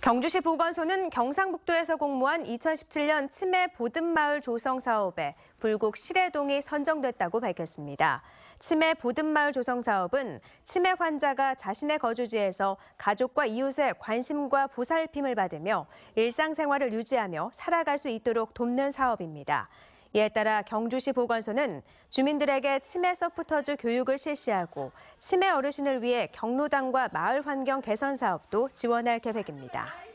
경주시 보건소는 경상북도에서 공모한 2017년 치매 보듬마을 조성 사업에 불국 실래동이 선정됐다고 밝혔습니다. 치매 보듬마을 조성 사업은 치매 환자가 자신의 거주지에서 가족과 이웃의 관심과 보살핌을 받으며 일상생활을 유지하며 살아갈 수 있도록 돕는 사업입니다. 이에 따라 경주시 보건소는 주민들에게 치매 서포터즈 교육을 실시하고 치매 어르신을 위해 경로당과 마을 환경 개선 사업도 지원할 계획입니다.